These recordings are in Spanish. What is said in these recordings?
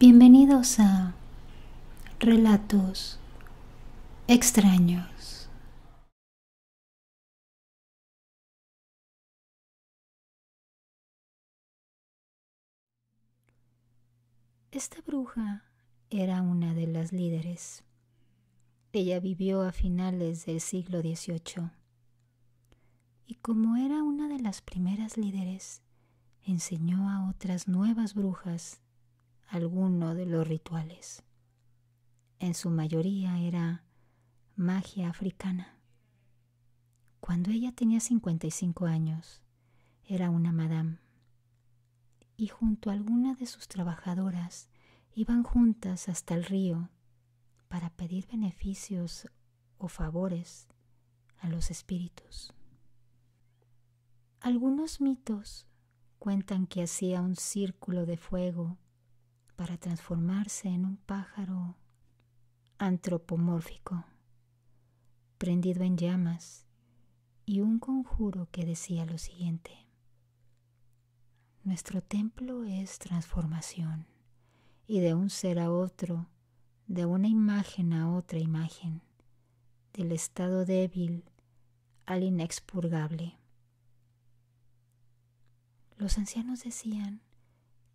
Bienvenidos a Relatos extraños. Esta bruja era una de las líderes. Ella vivió a finales del siglo XVIII y como era una de las primeras líderes, enseñó a otras nuevas brujas alguno de los rituales. En su mayoría era magia africana. Cuando ella tenía 55 años, era una madame y junto a alguna de sus trabajadoras iban juntas hasta el río para pedir beneficios o favores a los espíritus. Algunos mitos cuentan que hacía un círculo de fuego para transformarse en un pájaro antropomórfico, prendido en llamas, y un conjuro que decía lo siguiente. Nuestro templo es transformación, y de un ser a otro, de una imagen a otra imagen, del estado débil al inexpurgable. Los ancianos decían,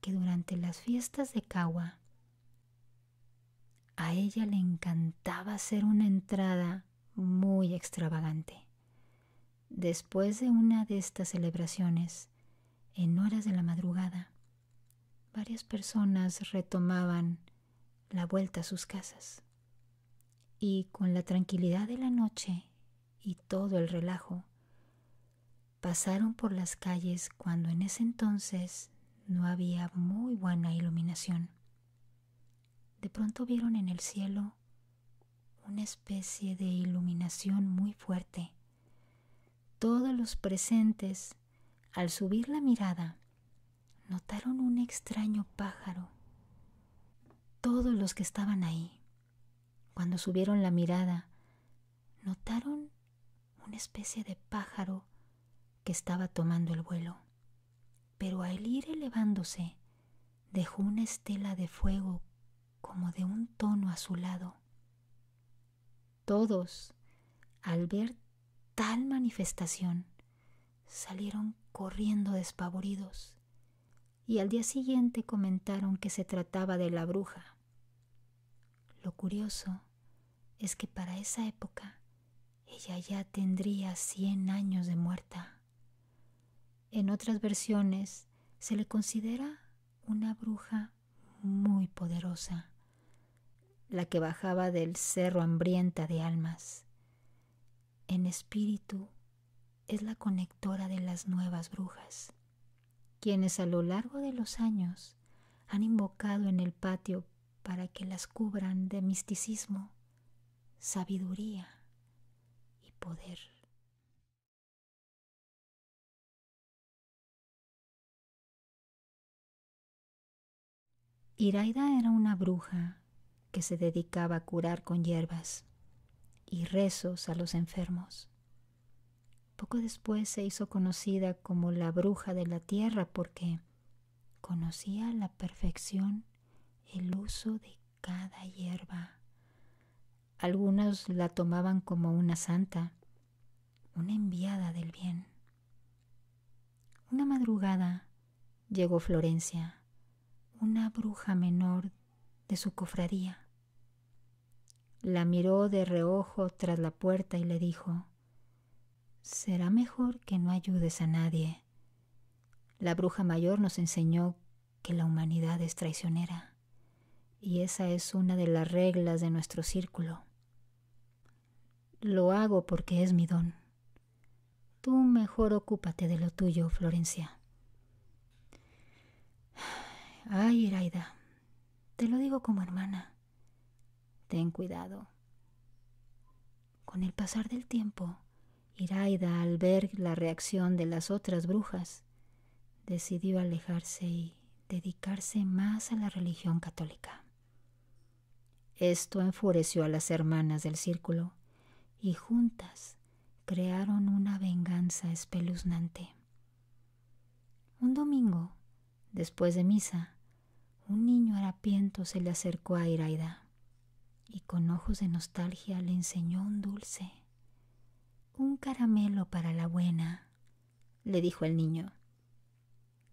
que durante las fiestas de Cagua. a ella le encantaba hacer una entrada muy extravagante. Después de una de estas celebraciones, en horas de la madrugada, varias personas retomaban la vuelta a sus casas. Y con la tranquilidad de la noche y todo el relajo, pasaron por las calles cuando en ese entonces no había muy buena iluminación. De pronto vieron en el cielo una especie de iluminación muy fuerte. Todos los presentes, al subir la mirada, notaron un extraño pájaro. Todos los que estaban ahí, cuando subieron la mirada, notaron una especie de pájaro que estaba tomando el vuelo pero al ir elevándose dejó una estela de fuego como de un tono azulado. Todos, al ver tal manifestación, salieron corriendo despavoridos y al día siguiente comentaron que se trataba de la bruja. Lo curioso es que para esa época ella ya tendría cien años de muerta. En otras versiones se le considera una bruja muy poderosa, la que bajaba del cerro hambrienta de almas. En espíritu es la conectora de las nuevas brujas, quienes a lo largo de los años han invocado en el patio para que las cubran de misticismo, sabiduría y poder. Iraida era una bruja que se dedicaba a curar con hierbas y rezos a los enfermos. Poco después se hizo conocida como la bruja de la tierra porque conocía a la perfección el uso de cada hierba. Algunos la tomaban como una santa, una enviada del bien. Una madrugada llegó Florencia una bruja menor de su cofradía. La miró de reojo tras la puerta y le dijo, Será mejor que no ayudes a nadie. La bruja mayor nos enseñó que la humanidad es traicionera, y esa es una de las reglas de nuestro círculo. Lo hago porque es mi don. Tú mejor ocúpate de lo tuyo, Florencia. Ay, Iraida, te lo digo como hermana. Ten cuidado. Con el pasar del tiempo, Iraida, al ver la reacción de las otras brujas, decidió alejarse y dedicarse más a la religión católica. Esto enfureció a las hermanas del círculo y juntas crearon una venganza espeluznante. Un domingo, Después de misa, un niño harapiento se le acercó a Iraida y con ojos de nostalgia le enseñó un dulce. Un caramelo para la buena, le dijo el niño.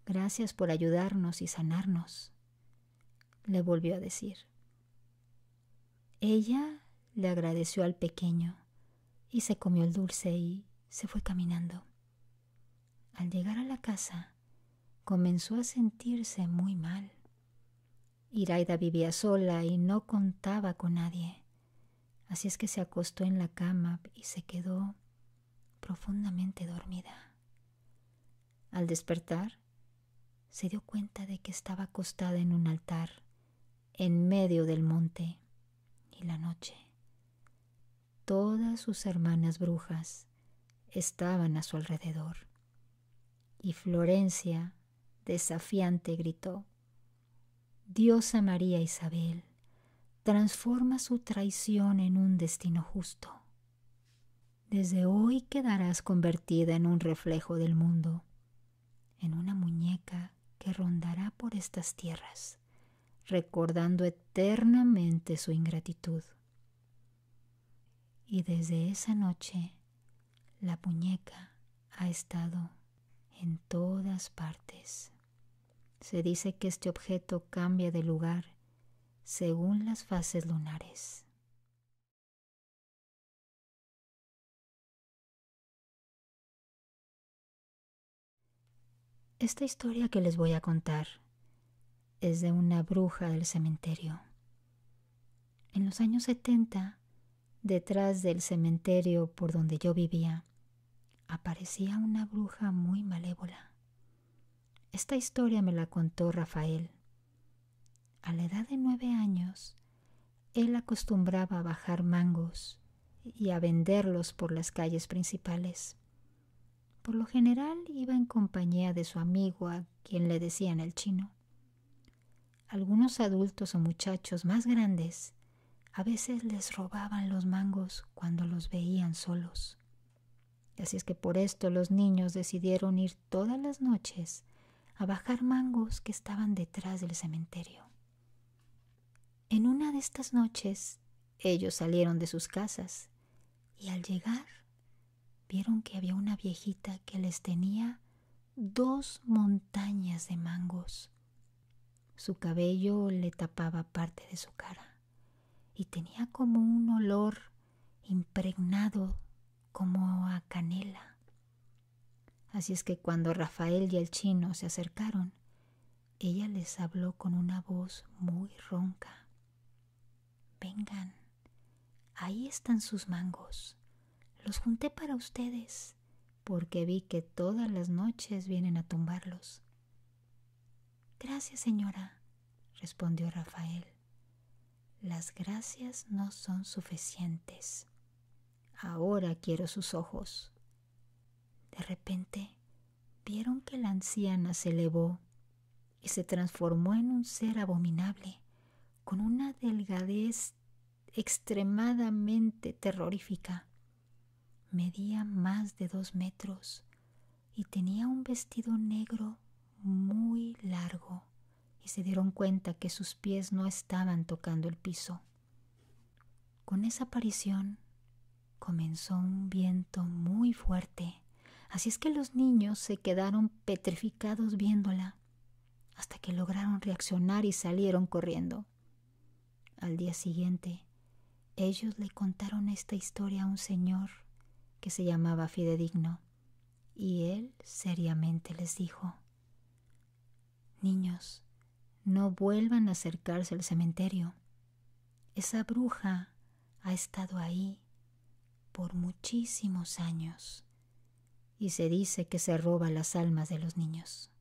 Gracias por ayudarnos y sanarnos, le volvió a decir. Ella le agradeció al pequeño y se comió el dulce y se fue caminando. Al llegar a la casa, comenzó a sentirse muy mal. Iraida vivía sola y no contaba con nadie, así es que se acostó en la cama y se quedó profundamente dormida. Al despertar, se dio cuenta de que estaba acostada en un altar, en medio del monte, y la noche. Todas sus hermanas brujas estaban a su alrededor, y Florencia desafiante gritó, Diosa María Isabel, transforma su traición en un destino justo. Desde hoy quedarás convertida en un reflejo del mundo, en una muñeca que rondará por estas tierras, recordando eternamente su ingratitud. Y desde esa noche, la muñeca ha estado en todas partes. Se dice que este objeto cambia de lugar según las fases lunares. Esta historia que les voy a contar es de una bruja del cementerio. En los años 70, detrás del cementerio por donde yo vivía, aparecía una bruja muy malévola. Esta historia me la contó Rafael. A la edad de nueve años, él acostumbraba a bajar mangos y a venderlos por las calles principales. Por lo general iba en compañía de su amigo a quien le decían el chino. Algunos adultos o muchachos más grandes a veces les robaban los mangos cuando los veían solos. Así es que por esto los niños decidieron ir todas las noches a bajar mangos que estaban detrás del cementerio. En una de estas noches ellos salieron de sus casas y al llegar vieron que había una viejita que les tenía dos montañas de mangos. Su cabello le tapaba parte de su cara y tenía como un olor impregnado como a canela. Así es que cuando Rafael y el chino se acercaron, ella les habló con una voz muy ronca. Vengan, ahí están sus mangos. Los junté para ustedes, porque vi que todas las noches vienen a tumbarlos. Gracias, señora, respondió Rafael. Las gracias no son suficientes. Ahora quiero sus ojos. De repente vieron que la anciana se elevó y se transformó en un ser abominable, con una delgadez extremadamente terrorífica. Medía más de dos metros y tenía un vestido negro muy largo y se dieron cuenta que sus pies no estaban tocando el piso. Con esa aparición comenzó un viento muy fuerte, así es que los niños se quedaron petrificados viéndola, hasta que lograron reaccionar y salieron corriendo. Al día siguiente, ellos le contaron esta historia a un señor que se llamaba Fidedigno, y él seriamente les dijo, Niños, no vuelvan a acercarse al cementerio. Esa bruja ha estado ahí por muchísimos años y se dice que se roba las almas de los niños.